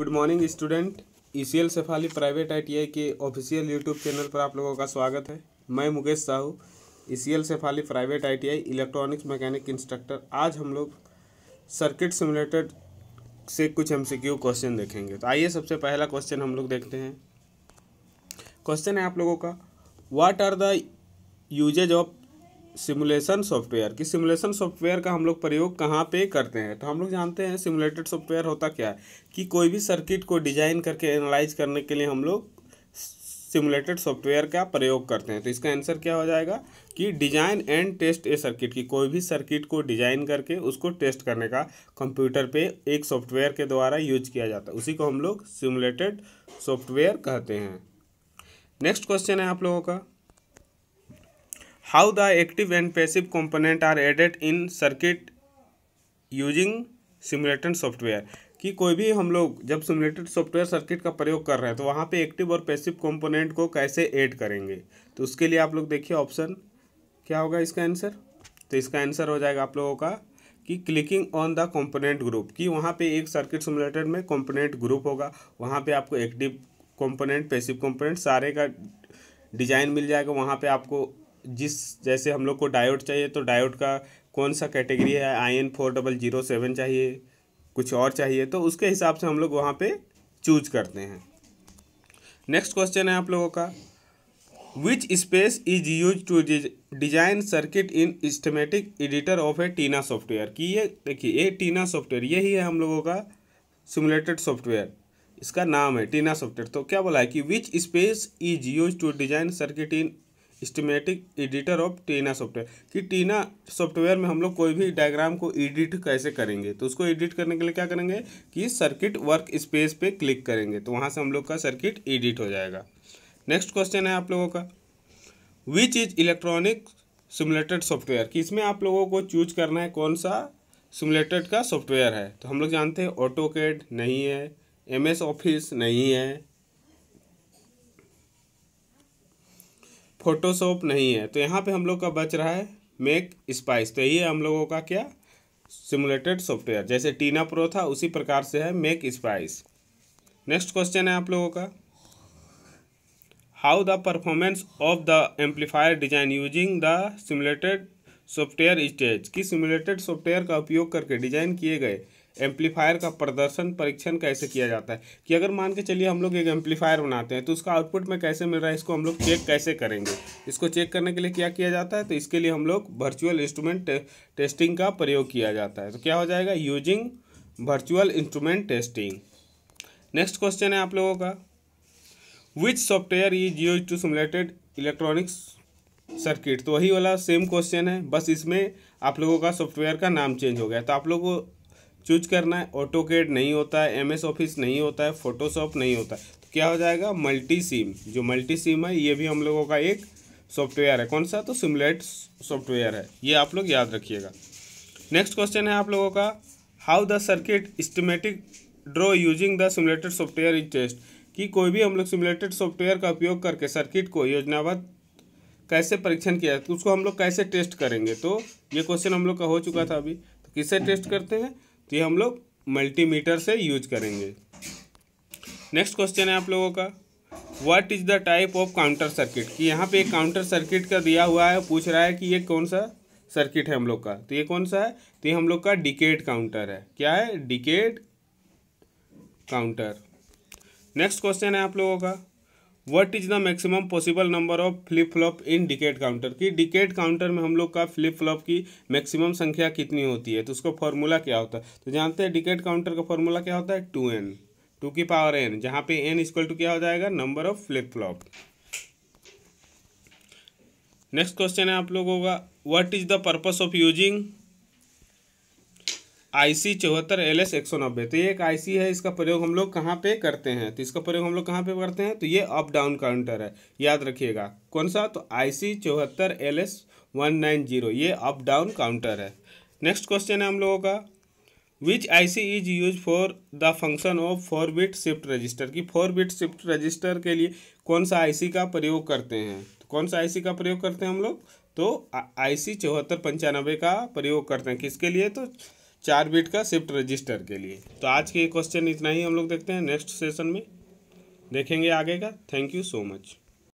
good morning student E C L Sefali private I T I के official YouTube channel पर आप लोगों का स्वागत है मैं Mukesh Sahu E C L Sefali private I electronics mechanic instructor आज हम लोग सर्किट सिमुलेटेड से कुछ एम सी क्यू क्वेश्चन देखेंगे तो आइए सबसे पहला क्वेश्चन हम लोग देखते हैं क्वेश्चन है आप लोगों का what are the usages of simulation software कि सिमुलेशन सॉफ्टवेयर का हम लोग प्रयोग कहाँ पे करते हैं तो हम लोग जानते हैं सिमुलेटेड सॉफ्टवेयर होता क्या है कि कोई भी सर्किट को डिजाइन करके एनालाइज करने के लिए हम लोग सिमुलेटेड सॉफ्टवेयर का प्रयोग करते हैं तो इसका आंसर क्या हो जाएगा कि design and test a circuit की कोई भी सर्किट को डिजाइन करके उसको टेस्ट करने का कंप्यूटर पे एक सॉफ्टवेयर के द्वारा यूज किया जाता है उसी को हम लोग सिमुलेटेड सॉफ्टवेयर कहते हैं नेक्स्ट क्वेश्चन है आप लोगों का how the active and passive component are added in circuit using simulator software कि कोई भी हम लोग जब सिमुलेटेड सॉफ्टवेयर सर्किट का प्रयोग कर रहे हैं तो वहाँ पे एक्टिव और पैसिव कंपोनेंट को कैसे ऐड करेंगे तो उसके लिए आप लोग देखिए ऑप्शन क्या होगा इसका आंसर तो इसका आंसर हो जाएगा आप लोगों का कि clicking on the component group कि वहाँ पे एक सर्किट सिमुलेटर में कंपोनेंट ग्रुप होगा वहाँ पर आपको एक्टिव कॉम्पोनेंट पैसिव कॉम्पोनेंट सारे का डिजाइन मिल जाएगा वहाँ पर आपको जिस जैसे हम लोग को डायोड चाहिए तो डायोड का कौन सा कैटेगरी है I N four double zero seven चाहिए कुछ और चाहिए तो उसके हिसाब से हम लोग वहाँ पे चूज करते हैं नेक्स्ट क्वेश्चन है आप लोगों का which space is use to design circuit in schematic editor of a TINA software कि ये देखिए ये टीना सॉफ्टवेयर यही है हम लोगों का सिमुलेटेड सॉफ्टवेयर इसका नाम है टीना सॉफ्टवेयर तो क्या बोला है कि which space is use to design circuit in schematic editor of TINA software कि टीना सॉफ्टवेयर में हम लोग कोई भी डायग्राम को एडिट कैसे करेंगे तो उसको एडिट करने के लिए क्या करेंगे कि सर्किट वर्क स्पेस पे क्लिक करेंगे तो वहाँ से हम लोग का सर्किट एडिट हो जाएगा नेक्स्ट क्वेश्चन है आप लोगों का which is electronic simulated software कि इसमें आप लोगों को चूज करना है कौन सा सिमुलेटेड का सॉफ्टवेयर है तो हम लोग जानते हैं ऑटो नहीं है एम ऑफिस नहीं है फोटोशॉप नहीं है तो यहाँ पे हम लोग का बच रहा है मेक स्पाइस तो ये हम लोगों का क्या सिमुलेटेड सॉफ्टवेयर जैसे टीना प्रो था उसी प्रकार से है मेक स्पाइस नेक्स्ट क्वेश्चन है आप लोगों का how the performance of the amplifier design using the simulated software stage किस सिमुलेटेड सॉफ्टवेयर का उपयोग करके डिजाइन किए गए एम्पलीफायर का प्रदर्शन परीक्षण कैसे किया जाता है कि अगर मान के चलिए हम लोग एक एम्पलीफायर बनाते हैं तो उसका आउटपुट में कैसे मिल रहा है इसको हम लोग चेक कैसे करेंगे इसको चेक करने के लिए क्या किया जाता है तो इसके लिए हम लोग वर्चुअल इंस्ट्रूमेंट टेस्टिंग का प्रयोग किया जाता है तो क्या हो जाएगा using virtual instrument testing next question है आप लोगों का which software is use to simulated electronics circuit तो वही वाला सेम क्वेश्चन है बस इसमें आप लोगों का सॉफ्टवेयर का नाम चेंज हो गया तो आप लोगों को चूज करना है ऑटो नहीं होता है एम ऑफिस नहीं होता है फोटोशॉप नहीं होता है तो क्या हो जाएगा मल्टी सिम जो मल्टी सिम है ये भी हम लोगों का एक सॉफ्टवेयर है कौन सा तो सिमलेट सॉफ्टवेयर है ये आप लोग याद रखिएगा नेक्स्ट क्वेश्चन है आप लोगों का how the circuit schematic draw using the simulated software is test कि कोई भी हम लोग सिमुलेटेड सॉफ्टवेयर का उपयोग करके सर्किट को योजनाबद्ध कैसे परीक्षण किया जाता तो है उसको हम लोग कैसे टेस्ट करेंगे तो ये क्वेश्चन हम लोग का हो चुका था अभी तो किससे टेस्ट करते हैं तो ये हम लोग मल्टीमीटर से यूज करेंगे नेक्स्ट क्वेश्चन है आप लोगों का what is the type of counter circuit कि यहाँ पे एक काउंटर सर्किट का दिया हुआ है पूछ रहा है कि ये कौन सा सर्किट है हम लोग का तो ये कौन सा है तो ये हम लोग का डिकेट काउंटर है क्या है डिकेट काउंटर नेक्स्ट क्वेश्चन है आप लोगों का what is the maximum possible number of flip flop in decade counter की डिकेट काउंटर में हम लोग का फ्लिप फ्लॉप की मैक्सिमम संख्या कितनी होती है तो उसका फॉर्मूला क्या होता है तो जानते हैं डिकेट काउंटर का फॉर्मूला क्या होता है टू एन टू की पावर एन जहाँ पे एन इक्वल टू क्या हो जाएगा number of flip flop next question है आप लोगों का what is the purpose of using IC चौहत्तर एल एस एक सौ नब्बे तो ये एक आईसी है इसका प्रयोग हम लोग कहाँ पे करते हैं तो इसका प्रयोग हम लोग कहाँ पे करते हैं तो ये अप डाउन काउंटर है याद रखिएगा कौन सा तो आईसी चौहत्तर L S one nine zero ये अप डाउन काउंटर है नेक्स्ट क्वेश्चन है हम लोगों का which I C is use for the function of four bit shift register कि फोर बिट शिफ्ट रजिस्टर के लिए कौन सा आई सी का प्रयोग करते हैं तो कौन सा आई सी का प्रयोग करते हैं हम लोग तो आई सी चौहत्तर पंचानबे का प्रयोग करते हैं किसके लिए तो चार बीट का शिफ्ट रजिस्टर के लिए तो आज के क्वेश्चन इतना ही हम लोग देखते हैं नेक्स्ट सेशन में देखेंगे आगे का थैंक यू सो मच